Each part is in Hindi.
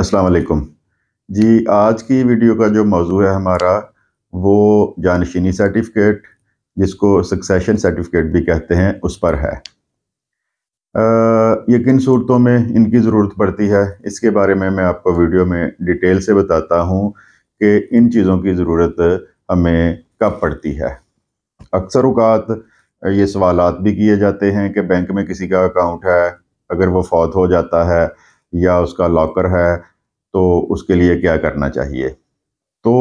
अस्सलाम वालेकुम जी आज की वीडियो का जो मौजू है हमारा वो जानशीनी सर्टिफिकेट जिसको सक्सेशन सर्टिफिकेट भी कहते हैं उस पर है ये किन सूरतों में इनकी ज़रूरत पड़ती है इसके बारे में मैं आपको वीडियो में डिटेल से बताता हूँ कि इन चीज़ों की ज़रूरत हमें कब पड़ती है अक्सर अवकात ये सवाल भी किए जाते हैं कि बैंक में किसी का अकाउंट है अगर वो फौत हो जाता है या उसका लॉकर है तो उसके लिए क्या करना चाहिए तो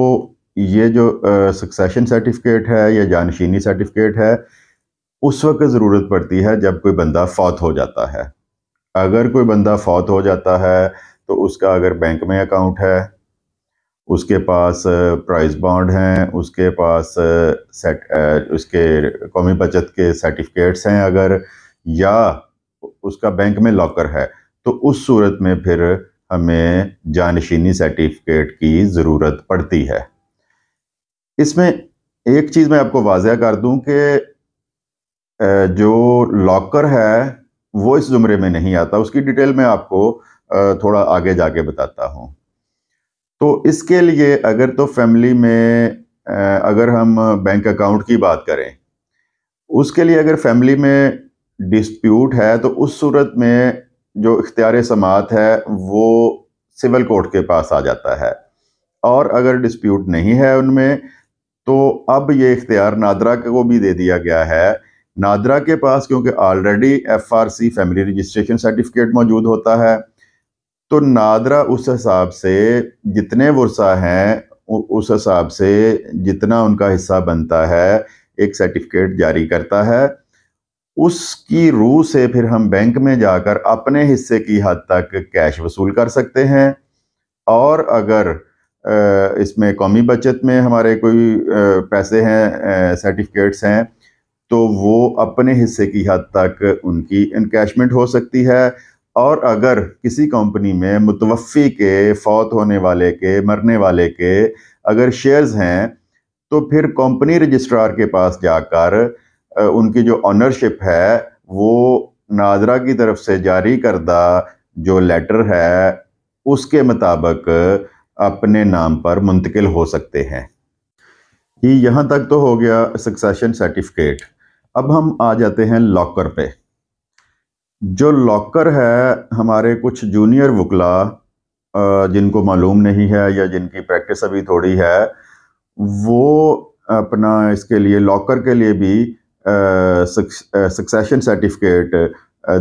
ये जो सक्सेशन सर्टिफिकेट है या जानशीनी सर्टिफिकेट है उस वक्त ज़रूरत पड़ती है जब कोई बंदा फौत हो जाता है अगर कोई बंदा फौत हो जाता है तो उसका अगर बैंक में अकाउंट है उसके पास प्राइस बॉन्ड हैं उसके पास सेट उसके कौमी बचत के सर्टिफिकेट्स हैं अगर या उसका बैंक में लॉकर है तो उस सूरत में फिर हमें जानशीनी सर्टिफिकेट की ज़रूरत पड़ती है इसमें एक चीज़ मैं आपको वाजह कर दूं कि जो लॉकर है वो इस ज़ुमरे में नहीं आता उसकी डिटेल मैं आपको थोड़ा आगे जाके बताता हूँ तो इसके लिए अगर तो फैमिली में अगर हम बैंक अकाउंट की बात करें उसके लिए अगर फैमिली में डिस्प्यूट है तो उस सूरत में जो इख्तियार समात है वो सिविल कोर्ट के पास आ जाता है और अगर डिस्प्यूट नहीं है उनमें तो अब ये इख्तियार नादरा को भी दे दिया गया है नादरा के पास क्योंकि already F R C family registration certificate मौजूद होता है तो नादरा उस हिसाब से जितने वर्षा हैं उस हिसाब से जितना उनका हिस्सा बनता है एक सर्टिफिकेट जारी करता है उसकी रूह से फिर हम बैंक में जाकर अपने हिस्से की हद तक कैश वसूल कर सकते हैं और अगर इसमें कौमी बचत में हमारे कोई पैसे हैं सर्टिफिकेट्स हैं तो वो अपने हिस्से की हद तक उनकी इनकेशमेंट हो सकती है और अगर किसी कंपनी में मुतवफ़ी के फौत होने वाले के मरने वाले के अगर शेयर्स हैं तो फिर कंपनी रजिस्ट्रार के पास जाकर उनकी जो ऑनरशिप है वो नादरा की तरफ से जारी करदा जो लेटर है उसके मुताबिक अपने नाम पर मुंतकिल हो सकते हैं ये यहाँ तक तो हो गया सक्सेशन सर्टिफिकेट अब हम आ जाते हैं लॉकर पे जो लॉकर है हमारे कुछ जूनियर वकला जिनको मालूम नहीं है या जिनकी प्रैक्टिस अभी थोड़ी है वो अपना इसके लिए लॉकर के लिए भी सक्सेशन सर्टिफिकेट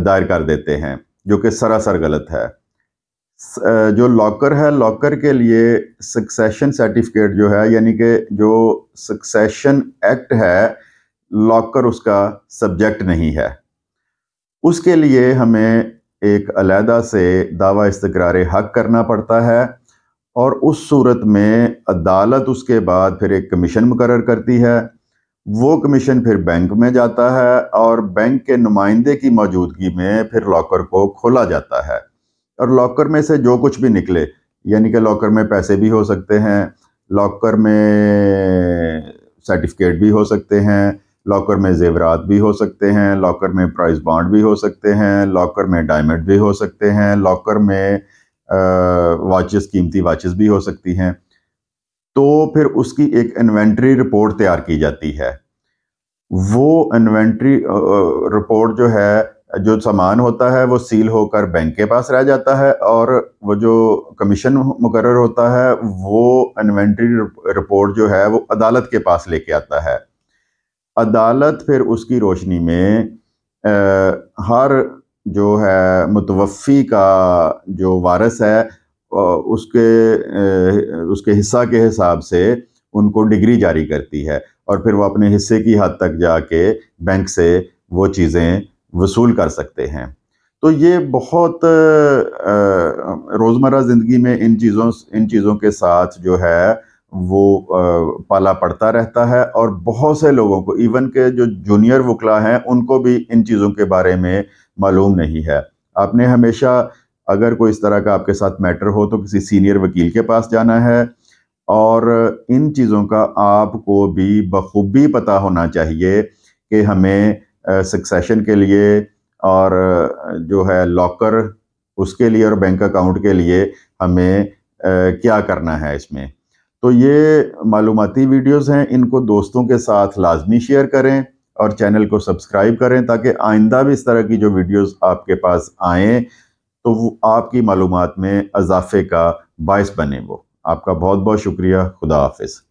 दायर कर देते हैं जो कि सरासर गलत है जो लॉकर है लॉकर के लिए सक्सेशन सर्टिफिकेट जो है यानी कि जो सक्सेशन एक्ट है लॉकर उसका सब्जेक्ट नहीं है उसके लिए हमें एक अलहदा से दावा इस्तकरार हक करना पड़ता है और उस सूरत में अदालत उसके बाद फिर एक कमीशन मुकर करती है वो कमीशन फिर बैंक में जाता है और बैंक के नुमाइंदे की मौजूदगी में फिर लॉकर को खोला जाता है और लॉकर में से जो कुछ भी निकले यानी कि लॉकर में पैसे भी हो सकते हैं लॉकर में सर्टिफिकेट भी हो सकते हैं लॉकर में जेवरात भी हो सकते हैं लॉकर में प्राइस बॉन्ड भी हो सकते हैं लॉकर में डायमंड भी हो सकते हैं लॉकर में वॉचेस कीमती वॉचेस भी हो सकती हैं तो फिर उसकी एक इन्वेंट्री रिपोर्ट तैयार की जाती है वो इन्वेंट्री रिपोर्ट जो है जो सामान होता है वो सील होकर बैंक के पास रह जाता है और वो जो कमीशन मुकर होता है वो इन्वेंट्री रिपोर्ट जो है वो अदालत के पास लेके आता है अदालत फिर उसकी रोशनी में आ, हर जो है मुतवफ़ी का जो वारस है उसके उसके हिस्सा के हिसाब से उनको डिग्री जारी करती है और फिर वो अपने हिस्से की हद तक जाके बैंक से वो चीज़ें वसूल कर सकते हैं तो ये बहुत रोज़मर्रा ज़िंदगी में इन चीज़ों इन चीज़ों के साथ जो है वो पाला पड़ता रहता है और बहुत से लोगों को इवन के जो जूनियर वकला हैं उनको भी इन चीज़ों के बारे में मालूम नहीं है आपने हमेशा अगर कोई इस तरह का आपके साथ मैटर हो तो किसी सीनियर वकील के पास जाना है और इन चीज़ों का आपको भी बखूबी पता होना चाहिए कि हमें सक्सेशन के लिए और जो है लॉकर उसके लिए और बैंक अकाउंट के लिए हमें आ, क्या करना है इसमें तो ये मालूमती वीडियोस हैं इनको दोस्तों के साथ लाजमी शेयर करें और चैनल को सब्सक्राइब करें ताकि आइंदा भी इस तरह की जो वीडियोस आपके पास आएँ तो वो आपकी मालूम में इजाफे का बायस बने वो आपका बहुत बहुत शुक्रिया खुदा हाफिज़